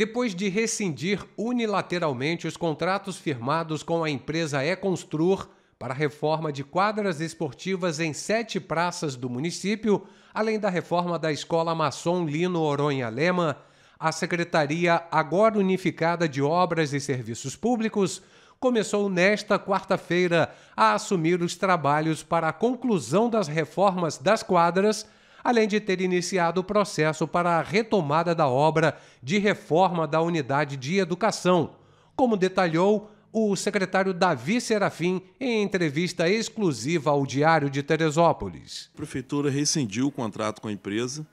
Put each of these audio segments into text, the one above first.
depois de rescindir unilateralmente os contratos firmados com a empresa Econstrur para a reforma de quadras esportivas em sete praças do município, além da reforma da Escola Maçom Lino Oronha Lema, a Secretaria agora unificada de Obras e Serviços Públicos começou nesta quarta-feira a assumir os trabalhos para a conclusão das reformas das quadras além de ter iniciado o processo para a retomada da obra de reforma da unidade de educação, como detalhou o secretário Davi Serafim em entrevista exclusiva ao Diário de Teresópolis. A prefeitura rescindiu o contrato com a empresa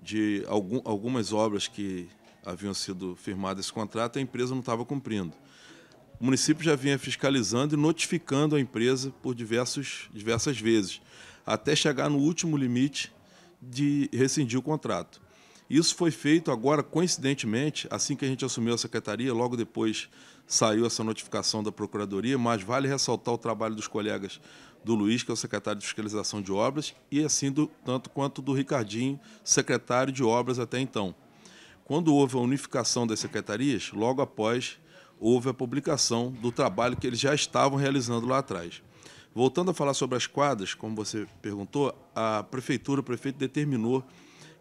de algumas obras que haviam sido firmadas esse contrato e a empresa não estava cumprindo. O município já vinha fiscalizando e notificando a empresa por diversos, diversas vezes, até chegar no último limite de rescindir o contrato. Isso foi feito agora, coincidentemente, assim que a gente assumiu a secretaria, logo depois saiu essa notificação da Procuradoria, mas vale ressaltar o trabalho dos colegas do Luiz, que é o secretário de Fiscalização de Obras, e assim do, tanto quanto do Ricardinho, secretário de Obras até então. Quando houve a unificação das secretarias, logo após houve a publicação do trabalho que eles já estavam realizando lá atrás. Voltando a falar sobre as quadras, como você perguntou, a prefeitura, o prefeito determinou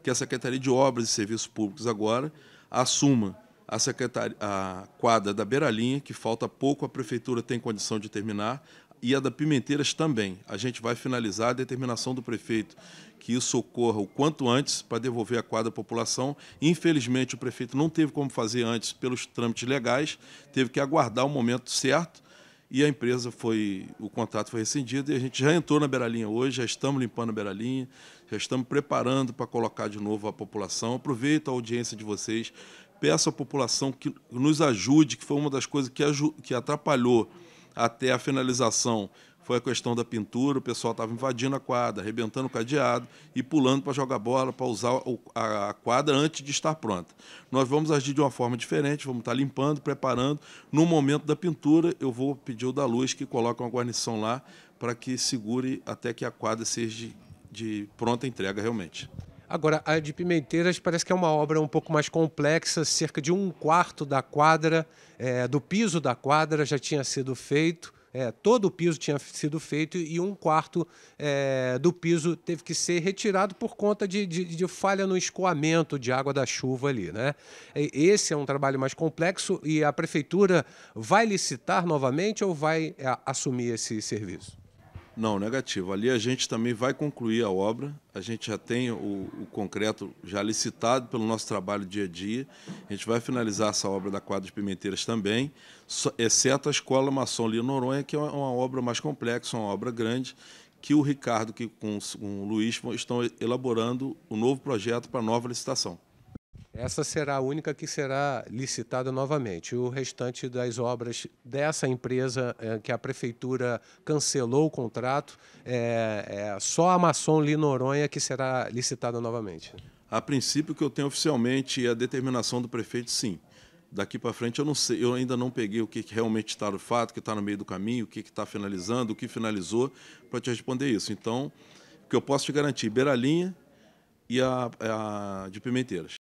que a Secretaria de Obras e Serviços Públicos agora assuma a, secretaria, a quadra da Beiralinha, que falta pouco, a prefeitura tem condição de terminar, e a da Pimenteiras também. A gente vai finalizar a determinação do prefeito que isso ocorra o quanto antes para devolver a quadra à população. Infelizmente, o prefeito não teve como fazer antes pelos trâmites legais, teve que aguardar o momento certo e a empresa foi, o contrato foi rescindido e a gente já entrou na Beiralinha hoje, já estamos limpando a Beiralinha, já estamos preparando para colocar de novo a população. Aproveito a audiência de vocês, peço à população que nos ajude, que foi uma das coisas que, que atrapalhou até a finalização foi a questão da pintura, o pessoal estava invadindo a quadra, arrebentando o cadeado e pulando para jogar bola, para usar a quadra antes de estar pronta. Nós vamos agir de uma forma diferente, vamos estar tá limpando, preparando. No momento da pintura, eu vou pedir o da luz que coloque uma guarnição lá para que segure até que a quadra seja de, de pronta entrega realmente. Agora, a de Pimenteiras parece que é uma obra um pouco mais complexa, cerca de um quarto da quadra, é, do piso da quadra já tinha sido feito. É, todo o piso tinha sido feito e um quarto é, do piso teve que ser retirado por conta de, de, de, falha no escoamento de água da chuva ali. Né? Esse é um trabalho mais complexo e a prefeitura vai licitar novamente ou vai é, assumir esse serviço? Não, negativo. Ali a gente também vai concluir a obra. A gente já tem o, o, concreto já licitado pelo nosso trabalho dia a dia. A gente vai finalizar essa obra da quadra de Pimenteiras também, exceto a Escola Maçom Lino Noronha, que é uma obra mais complexa, uma obra grande, que o Ricardo que com, com o Luiz estão elaborando o um novo projeto para nova licitação. Essa será a única que será licitada novamente. O restante das obras dessa empresa é, que a prefeitura cancelou o contrato, é, é só a Maçom Linoronha que será licitada novamente. A princípio que eu tenho oficialmente é a determinação do prefeito, sim. Daqui para frente eu não sei, eu ainda não peguei o que, que realmente está no fato, o que está no meio do caminho, o que está finalizando, o que finalizou, para te responder isso. Então, o que eu posso te garantir, Beiralinha e a, a de Pimenteiras.